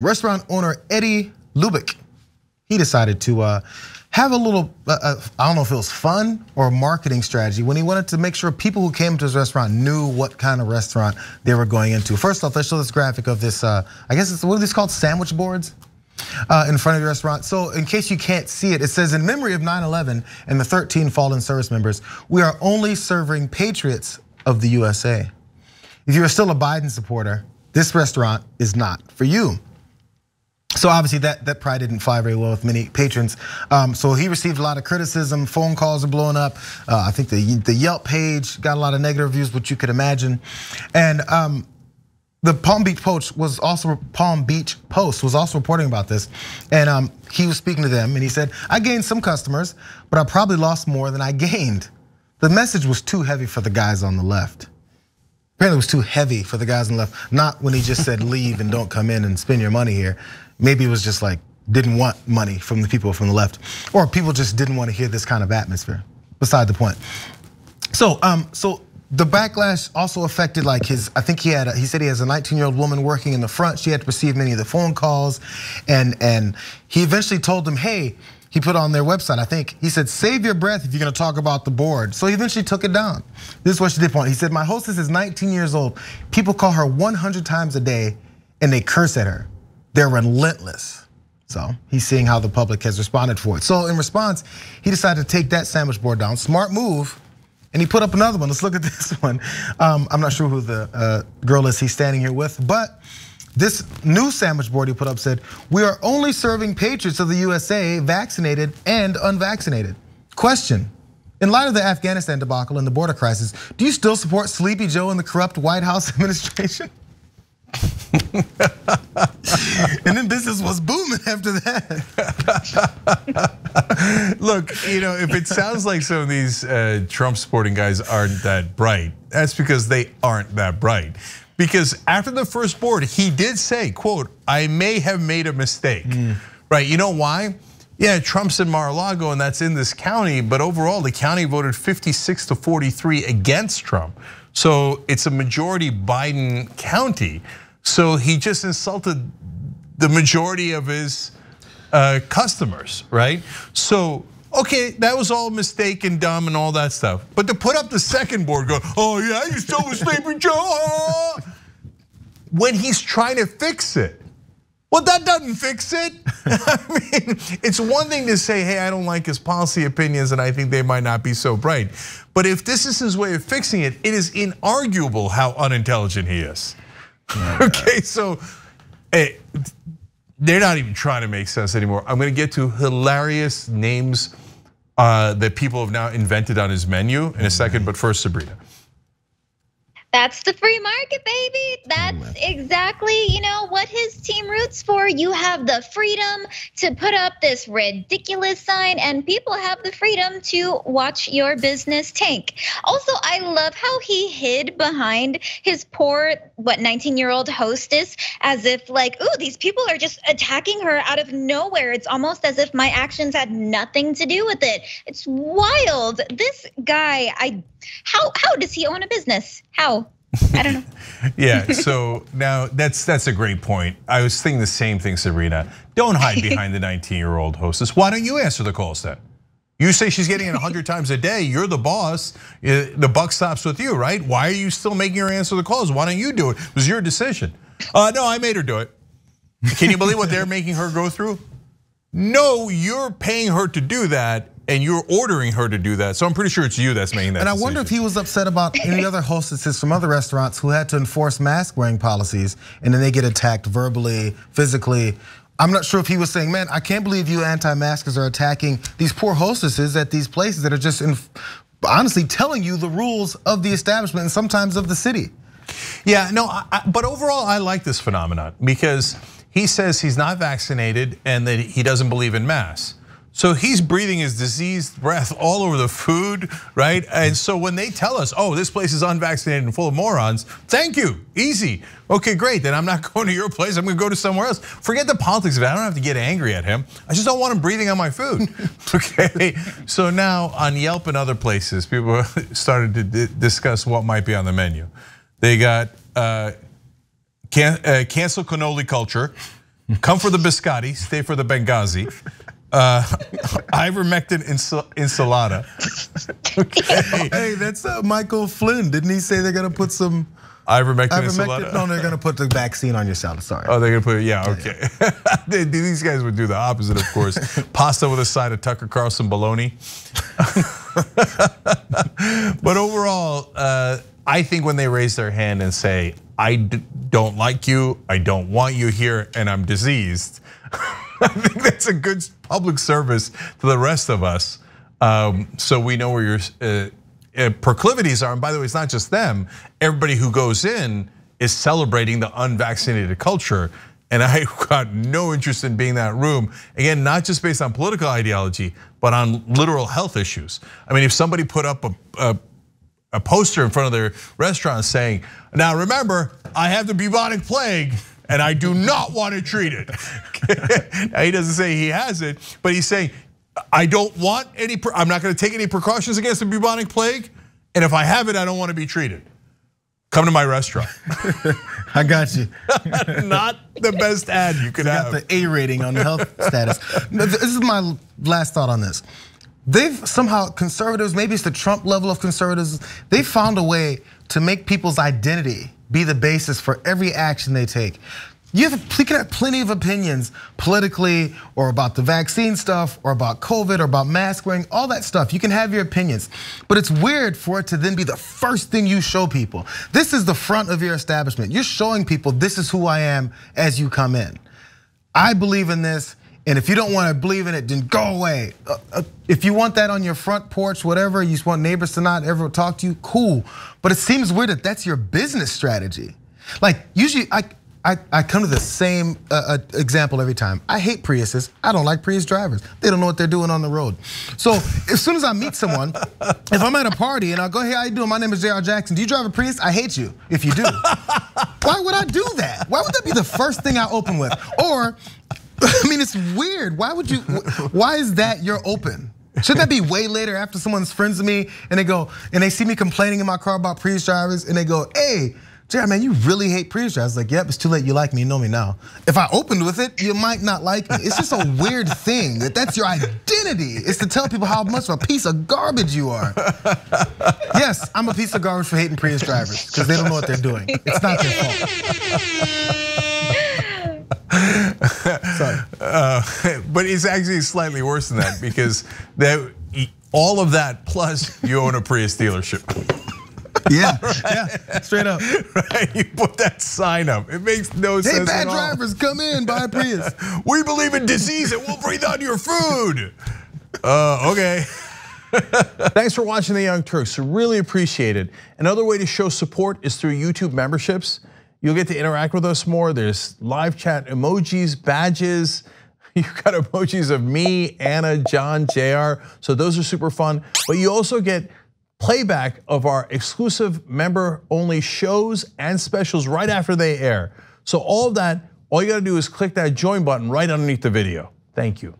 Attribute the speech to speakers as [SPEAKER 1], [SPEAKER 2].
[SPEAKER 1] restaurant owner Eddie Lubick, he decided to uh, have a little, uh, uh, I don't know if it was fun or a marketing strategy when he wanted to make sure people who came to his restaurant knew what kind of restaurant they were going into. First off, let's show this graphic of this, uh, I guess it's, what are these called, sandwich boards? Uh, in front of the restaurant. So in case you can't see it, it says in memory of 9-11 and the 13 fallen service members, we are only serving patriots of the USA. If you're still a Biden supporter, this restaurant is not for you. So obviously that that probably didn't fly very well with many patrons. Um, so he received a lot of criticism. Phone calls are blowing up. Uh, I think the the Yelp page got a lot of negative reviews, which you could imagine. And um, the Palm Beach Post was also Palm Beach Post was also reporting about this, and um, he was speaking to them, and he said, "I gained some customers, but I probably lost more than I gained." The message was too heavy for the guys on the left. Apparently, it was too heavy for the guys on the left. Not when he just said, "Leave and don't come in and spend your money here." Maybe it was just like didn't want money from the people from the left, or people just didn't want to hear this kind of atmosphere. Beside the point. So, um, so the backlash also affected like his. I think he had. A, he said he has a 19-year-old woman working in the front. She had to receive many of the phone calls, and and he eventually told them, "Hey." He put on their website, I think. He said, "Save your breath if you're going to talk about the board." So he eventually took it down. This is what she did. Point. He said, "My hostess is 19 years old. People call her 100 times a day, and they curse at her." they're relentless. So he's seeing how the public has responded for it. So in response, he decided to take that sandwich board down. Smart move. And he put up another one. Let's look at this one. Um, I'm not sure who the uh, girl is he's standing here with, but this new sandwich board he put up said, "We are only serving patriots of the USA, vaccinated and unvaccinated." Question: In light of the Afghanistan debacle and the border crisis, do you still support Sleepy Joe and the corrupt White House administration? and then business was booming after that. Look, you
[SPEAKER 2] know, if it sounds like some of these uh, Trump supporting guys aren't that bright, that's because they aren't that bright. Because after the first board, he did say, quote, I may have made a mistake. Mm. Right, you know why? Yeah, Trump's in Mar-a-Lago and that's in this county, but overall the county voted 56 to 43 against Trump. So it's a majority Biden county. So he just insulted the majority of his uh, customers, right? So okay, that was all mistake and dumb and all that stuff. But to put up the second board go, oh yeah, you still with Sleepy Joe. When he's trying to fix it. Well, that doesn't fix it. I mean, it's one thing to say, hey, I don't like his policy opinions and I think they might not be so bright. But if this is his way of fixing it, it is inarguable how unintelligent he is. okay, so Hey, they're not even trying to make sense anymore. I'm gonna get to hilarious names uh, that people have now invented on his menu in a second, but first Sabrina. That's the free market, baby. That's exactly, you know, what his team roots for. You have the freedom to put up this ridiculous sign, and people have the freedom to watch your business tank. Also, I love how he hid behind his poor, what, 19 year old hostess as if, like, oh, these people are just attacking her out of nowhere. It's almost as if my actions had nothing to do with it. It's wild. This guy, I how how does he own a business? How? I don't know. yeah, so now that's that's a great point. I was thinking the same thing, Sabrina. Don't hide behind the 19-year-old hostess. Why don't you answer the calls then? You say she's getting it 100 times a day. You're the boss. Uh, the buck stops with you, right? Why are you still making her answer the calls? Why don't you do it? It was your decision. Uh, no, I made her do it. Can you believe what they're making her go through? No, you're paying her to do that, and you're ordering her to do that. So I'm pretty sure it's you that's making that. And I
[SPEAKER 1] wonder if he was upset about any other hostesses from other restaurants who had to enforce mask wearing policies, and then they get attacked verbally, physically. I'm not sure if he was saying, man, I can't believe you anti-maskers are attacking these poor hostesses at these places that are just honestly telling you the rules of the establishment and sometimes of the city. Yeah, no, I, but overall, I like this phenomenon because he says
[SPEAKER 2] he's not vaccinated and that he doesn't believe in masks. So he's breathing his diseased breath all over the food, right? And so when they tell us, oh, this place is unvaccinated and full of morons, thank you, easy. Okay, great, then I'm not going to your place, I'm gonna go to somewhere else. Forget the politics of it, I don't have to get angry at him. I just don't want him breathing on my food, okay? So now on Yelp and other places, people started to discuss what might be on the menu. They got uh, uh, cancel cannoli culture, come for the biscotti, stay for the Benghazi uh, ivermectin insal insalata.
[SPEAKER 1] okay. Hey, that's uh, Michael Flynn. Didn't he say they're gonna put some ivermectin, ivermectin insalata? No, they're gonna put the vaccine on your salad. Sorry. Oh, they're gonna put yeah. Okay.
[SPEAKER 2] Yeah, yeah. These guys would do the opposite, of course. Pasta with a side of Tucker Carlson bologna. but overall, uh, I think when they raise their hand and say, "I d- don't like you. I don't want you here, and I'm diseased." I think that's a good public service to the rest of us. Um, so we know where your uh, uh, proclivities are. And by the way, it's not just them. Everybody who goes in is celebrating the unvaccinated culture. And I got no interest in being that room. Again, not just based on political ideology, but on literal health issues. I mean, if somebody put up a, a, a poster in front of their restaurant saying, now remember, I have the bubonic plague. and I do not want to treat it. now, he doesn't say he has it, but he's saying, I don't want any, I'm not going to take any precautions against the bubonic plague. And if I have it, I don't want to be treated.
[SPEAKER 1] Come to my restaurant. I got you. not the best ad you could have. Got the A rating on the health status. This is my last thought on this. They've somehow conservatives, maybe it's the Trump level of conservatives, they found a way to make people's identity be the basis for every action they take. You can have plenty of opinions politically or about the vaccine stuff or about COVID or about mask wearing, all that stuff. You can have your opinions, but it's weird for it to then be the first thing you show people. This is the front of your establishment. You're showing people this is who I am as you come in. I believe in this. And if you don't wanna believe in it, then go away. Uh, uh, if you want that on your front porch, whatever, you just want neighbors to not ever talk to you, cool. But it seems weird that that's your business strategy. Like usually, I, I, I come to the same uh, uh example every time. I hate Priuses. I don't like Prius drivers. They don't know what they're doing on the road. So as soon as I meet someone, if I'm at a party and I go, hey, how you doing? My name is J.R. Jackson. Do you drive a Prius? I hate you if you do. Why would I do that? Why would that be the first thing I open with? Or I mean, it's weird. Why would you? Why is that you're open? Should that be way later after someone's friends with me and they go and they see me complaining in my car about Prius drivers and they go, hey, Jared, man, you really hate Prius drivers. Like, yep, it's too late. You like me, you know me now. If I opened with it, you might not like me. It's just a weird thing that that's your identity. It's to tell people how much of a piece of garbage you are. Yes, I'm a piece of garbage for hating Prius drivers because they don't know what they're doing. It's not their fault.
[SPEAKER 2] Uh, but it's actually slightly worse than that because that all of that plus you own a Prius dealership. Yeah, right. yeah, straight up. Right, you put that sign up. It makes no hey, sense. Hey, bad drivers,
[SPEAKER 1] come in, buy a Prius.
[SPEAKER 2] we believe in disease and we'll breathe on your food. Uh, okay. Thanks for watching The Young Turks. Really appreciate it. Another way to show support is through YouTube memberships. You'll get to interact with us more. There's live chat emojis, badges. You've got emojis of me, Anna, John, JR. So those are super fun. But you also get playback of our exclusive member only shows and specials right after they air. So all that, all you gotta do is click that join button right underneath the video. Thank you.